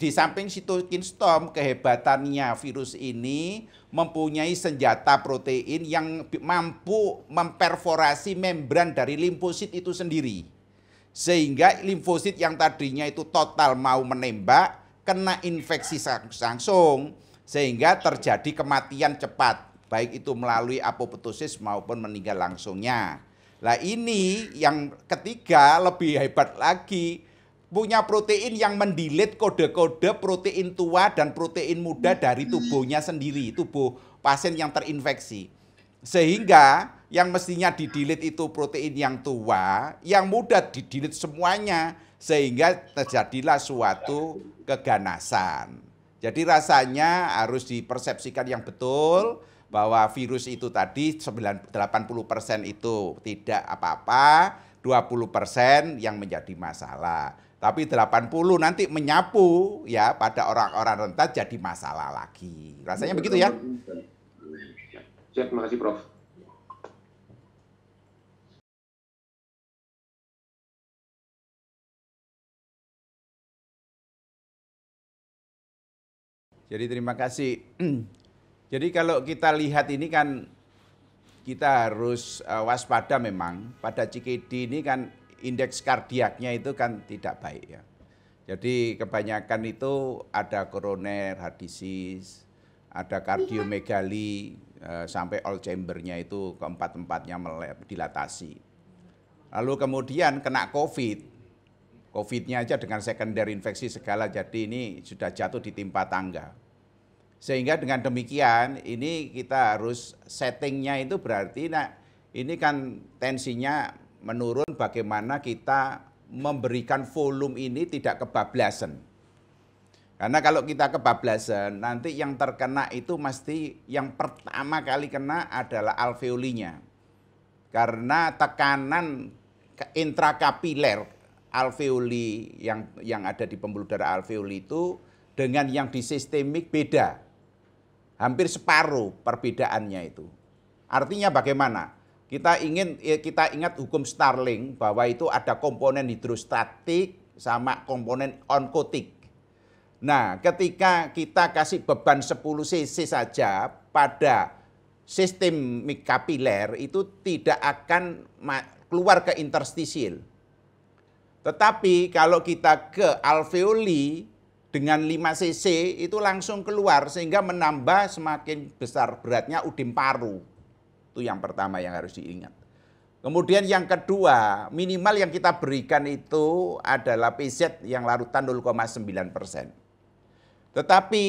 di samping sitokin storm, kehebatannya virus ini mempunyai senjata protein yang mampu memperforasi membran dari limfosit itu sendiri. Sehingga limfosit yang tadinya itu total mau menembak, kena infeksi langsung. Sehingga terjadi kematian cepat, baik itu melalui apoptosis maupun meninggal langsungnya. Nah ini yang ketiga lebih hebat lagi, punya protein yang mendilit kode-kode protein tua dan protein muda dari hmm. tubuhnya sendiri, tubuh pasien yang terinfeksi. Sehingga yang mestinya didilit itu protein yang tua, yang muda didilit semuanya sehingga terjadilah suatu keganasan. Jadi rasanya harus dipersepsikan yang betul bahwa virus itu tadi 80% itu tidak apa-apa, 20% yang menjadi masalah. Tapi 80 nanti menyapu ya pada orang-orang rentan jadi masalah lagi. Rasanya begitu ya? Siap, terima kasih Prof. Jadi terima kasih. Jadi kalau kita lihat ini kan kita harus eh, waspada memang pada CKD ini kan indeks kardiaknya itu kan tidak baik ya. Jadi kebanyakan itu ada koroner heart disease, ada kardiomegali, eh, sampai all chambernya itu keempat-empatnya dilatasi. Lalu kemudian kena COVID, COVID-nya aja dengan sekunder infeksi segala jadi ini sudah jatuh di timpa tangga. Sehingga dengan demikian ini kita harus settingnya itu berarti nah, ini kan tensinya menurun bagaimana kita memberikan volume ini tidak kebablasan. Karena kalau kita kebablasan, nanti yang terkena itu mesti yang pertama kali kena adalah alveolinya. Karena tekanan intrakapiler alveoli yang yang ada di pembuluh darah alveoli itu dengan yang di sistemik beda. Hampir separuh perbedaannya itu. Artinya bagaimana? Kita ingin ya, kita ingat hukum Starling bahwa itu ada komponen hidrostatik sama komponen onkotik. Nah, ketika kita kasih beban 10 cc saja pada sistem mikapiler itu tidak akan keluar ke interstisial. Tetapi kalau kita ke alveoli dengan 5 cc itu langsung keluar sehingga menambah semakin besar beratnya udin paru. Itu yang pertama yang harus diingat. Kemudian yang kedua, minimal yang kita berikan itu adalah PZ yang larutan 0,9 persen. Tetapi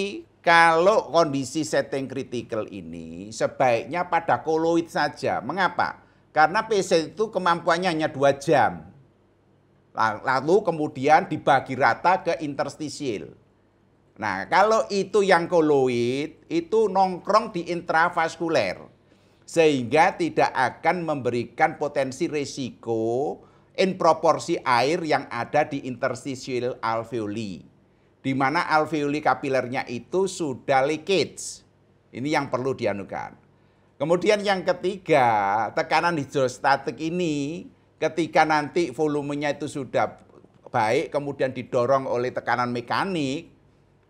kalau kondisi setting kritikal ini sebaiknya pada koloid saja. Mengapa? Karena PZ itu kemampuannya hanya 2 jam. Lalu kemudian dibagi rata ke interstisial. Nah, kalau itu yang koloid, itu nongkrong di intravaskuler sehingga tidak akan memberikan potensi risiko in proporsi air yang ada di interstitial alveoli di mana alveoli kapilernya itu sudah leakage. Ini yang perlu dianukan. Kemudian yang ketiga, tekanan hidrostatik ini ketika nanti volumenya itu sudah baik kemudian didorong oleh tekanan mekanik,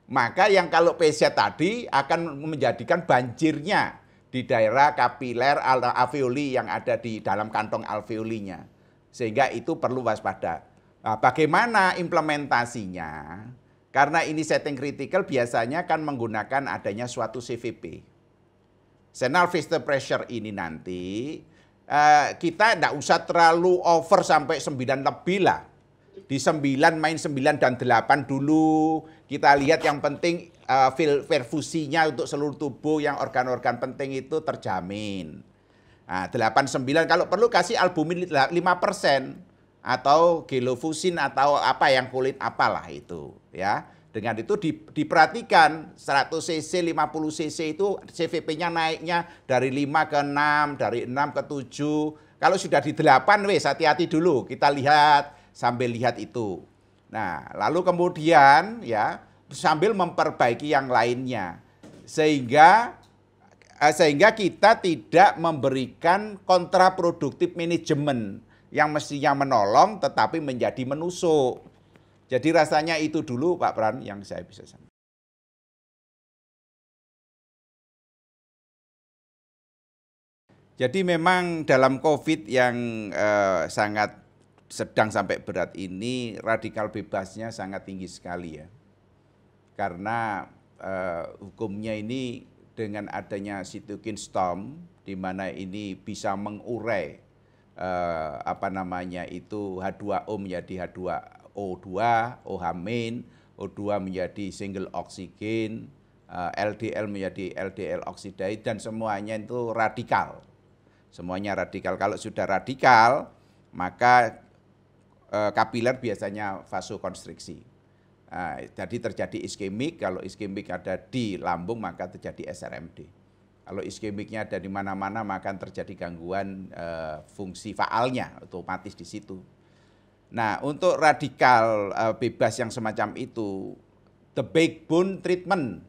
maka yang kalau PC tadi akan menjadikan banjirnya di daerah kapiler alveoli yang ada di dalam kantong alveolinya. Sehingga itu perlu waspada. Nah, bagaimana implementasinya? Karena ini setting kritikal biasanya kan menggunakan adanya suatu CVP. Senal Vista Pressure ini nanti uh, kita tidak usah terlalu over sampai 9 lebih lah. Di 9 main 9 dan 8 dulu. Kita lihat yang penting uh, perfusinya untuk seluruh tubuh yang organ-organ penting itu terjamin. Nah, 89 kalau perlu kasih albumin 5% atau gelofusin atau apa yang kulit apalah itu ya. Dengan itu di, diperhatikan 100 cc, 50 cc itu CVP-nya naiknya dari 5 ke 6, dari 6 ke 7. Kalau sudah di 8 wes hati-hati dulu, kita lihat sambil lihat itu. Nah, lalu kemudian ya sambil memperbaiki yang lainnya sehingga eh, sehingga kita tidak memberikan kontraproduktif manajemen yang mestinya menolong tetapi menjadi menusuk. Jadi rasanya itu dulu Pak Pran yang saya bisa sampaikan. Jadi memang dalam COVID yang eh, sangat sedang sampai berat ini radikal bebasnya sangat tinggi sekali ya karena uh, hukumnya ini dengan adanya sitokin storm di mana ini bisa mengurai uh, apa namanya itu H2O menjadi H2O2, OH main, O2 menjadi single oksigen, LDL eh, menjadi LDL oksidai dan semuanya itu radikal. Semuanya radikal. Kalau sudah radikal, maka kapiler biasanya vasokonstriksi. Nah, jadi terjadi iskemik, kalau iskemik ada di lambung maka terjadi SRMD. Kalau iskemiknya ada di mana-mana maka terjadi gangguan e, fungsi faalnya otomatis di situ. Nah, untuk radikal e, bebas yang semacam itu the backbone treatment.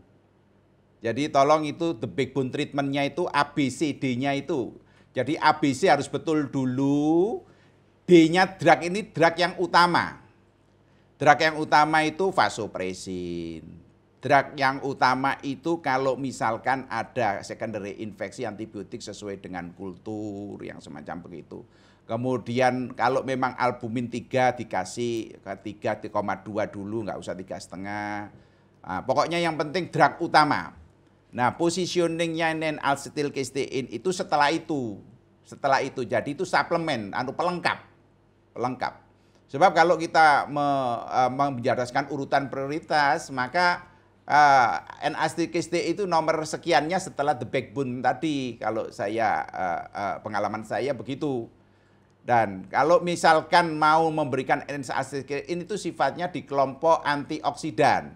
Jadi tolong itu the backbone treatmentnya itu ABCD-nya itu. Jadi ABC harus betul dulu, D-nya drug ini drug yang utama Drug yang utama itu vasopresin. Drug yang utama itu kalau misalkan ada secondary infeksi antibiotik sesuai dengan kultur yang semacam begitu. Kemudian kalau memang albumin 3 dikasih ke 3,2 dulu nggak usah tiga setengah. Nah, pokoknya yang penting drug utama. Nah positioningnya nen alcetilkistein itu setelah itu. Setelah itu jadi itu suplemen, atau pelengkap. Pelengkap. Sebab kalau kita me, uh, urutan prioritas, maka uh, e, NASTKST itu nomor sekiannya setelah the backbone tadi. Kalau saya uh, uh, pengalaman saya begitu. Dan kalau misalkan mau memberikan NASTKST ini itu sifatnya di kelompok antioksidan,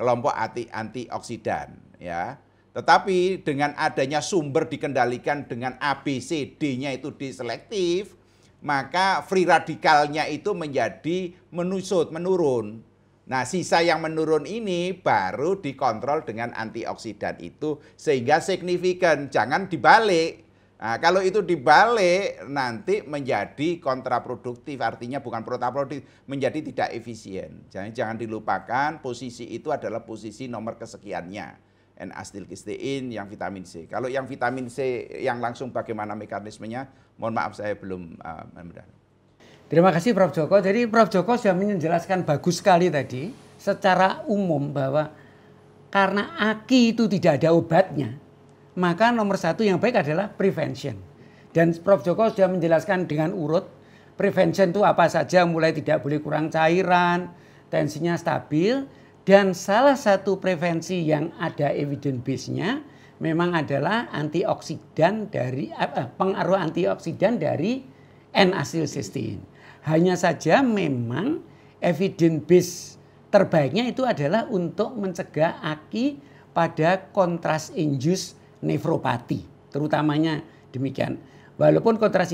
kelompok anti antioksidan, ya. Tetapi dengan adanya sumber dikendalikan dengan ABCD-nya itu diselektif, maka free radikalnya itu menjadi menusut, menurun. Nah, sisa yang menurun ini baru dikontrol dengan antioksidan itu sehingga signifikan. Jangan dibalik. Nah, kalau itu dibalik nanti menjadi kontraproduktif, artinya bukan protaproduktif, menjadi tidak efisien. Jadi jangan dilupakan posisi itu adalah posisi nomor kesekiannya. N-acetyl yang vitamin C. Kalau yang vitamin C yang langsung bagaimana mekanismenya, mohon maaf saya belum uh, Terima kasih Prof Joko. Jadi Prof Joko sudah menjelaskan bagus sekali tadi secara umum bahwa karena aki itu tidak ada obatnya, maka nomor satu yang baik adalah prevention. Dan Prof Joko sudah menjelaskan dengan urut prevention itu apa saja, mulai tidak boleh kurang cairan, tensinya stabil, dan salah satu prevensi yang ada evidence base-nya memang adalah antioksidan dari eh, eh pengaruh antioksidan dari N-acetylcysteine. Hanya saja memang evidence base terbaiknya itu adalah untuk mencegah aki pada kontras injus nefropati, terutamanya demikian. Walaupun kontras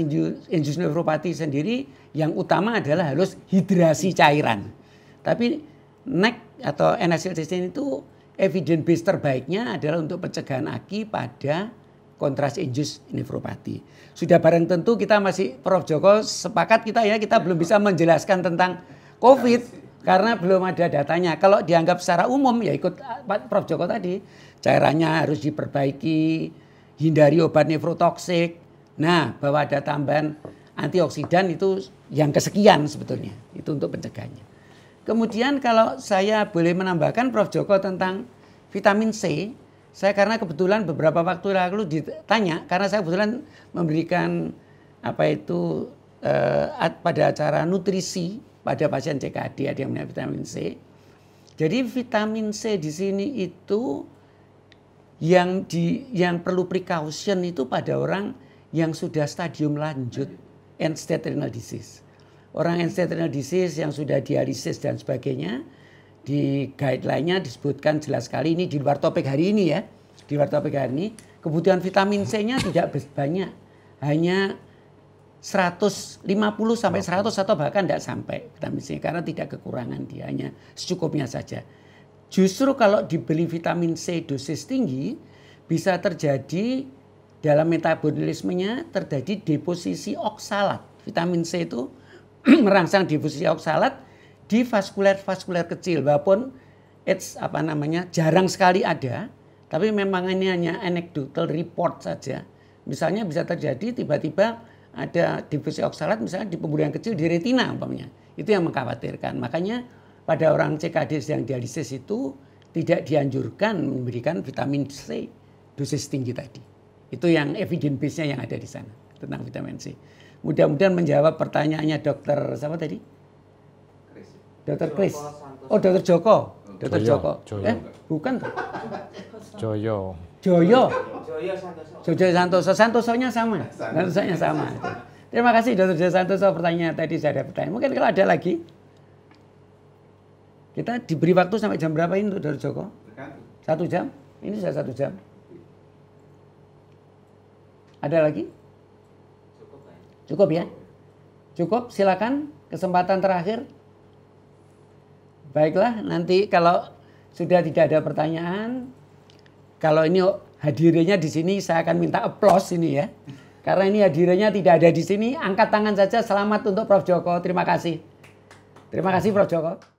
injus nefropati sendiri yang utama adalah harus hidrasi cairan. Tapi next atau NSL testing itu evidence base terbaiknya adalah untuk pencegahan AKI pada kontras induced nefropati. Sudah barang tentu kita masih Prof Joko sepakat kita ya kita belum bisa menjelaskan tentang COVID karena belum ada datanya. Kalau dianggap secara umum ya ikut ah, Prof Joko tadi cairannya harus diperbaiki, hindari obat nefrotoksik. Nah, bahwa ada tambahan antioksidan itu yang kesekian sebetulnya. Itu untuk pencegahannya. Kemudian kalau saya boleh menambahkan Prof Joko tentang vitamin C, saya karena kebetulan beberapa waktu lalu ditanya karena saya kebetulan memberikan apa itu eh, pada acara nutrisi pada pasien CKD ada yang vitamin C. Jadi vitamin C di sini itu yang di yang perlu precaution itu pada orang yang sudah stadium lanjut end stage renal disease orang renal disease yang sudah dialisis dan sebagainya di guideline-nya disebutkan jelas sekali ini di luar topik hari ini ya di luar topik hari ini kebutuhan vitamin C-nya tidak banyak hanya 150 sampai 100 atau bahkan tidak sampai vitamin C karena tidak kekurangan dia hanya secukupnya saja justru kalau dibeli vitamin C dosis tinggi bisa terjadi dalam metabolismenya terjadi deposisi oksalat vitamin C itu merangsang difusi oksalat di vaskuler-vaskuler kecil walaupun it's apa namanya jarang sekali ada tapi memang ini hanya anecdotal report saja. Misalnya bisa terjadi tiba-tiba ada difusi oksalat misalnya di pembuluh yang kecil di retina umpamanya. Itu yang mengkhawatirkan. Makanya pada orang CKD yang dialisis itu tidak dianjurkan memberikan vitamin C dosis tinggi tadi. Itu yang evidence nya yang ada di sana tentang vitamin C. Mudah-mudahan menjawab pertanyaannya dokter siapa tadi? Dokter Chris. Oh, dokter Joko. Dokter Joko. Eh, bukan. Joyo. Joyo. Joyo Santoso. Joyo Santoso. nya sama. Santosonya sama. Terima kasih Dokter Joyo Santoso pertanyaan tadi saya ada pertanyaan. Mungkin kalau ada lagi. Kita diberi waktu sampai jam berapa ini Dokter Joko? Satu jam. Ini sudah satu jam. Ada lagi? Cukup ya? Cukup, silakan kesempatan terakhir. Baiklah, nanti kalau sudah tidak ada pertanyaan, kalau ini hadirnya di sini saya akan minta aplaus ini ya. Karena ini hadirnya tidak ada di sini, angkat tangan saja. Selamat untuk Prof Joko. Terima kasih. Terima kasih Prof Joko.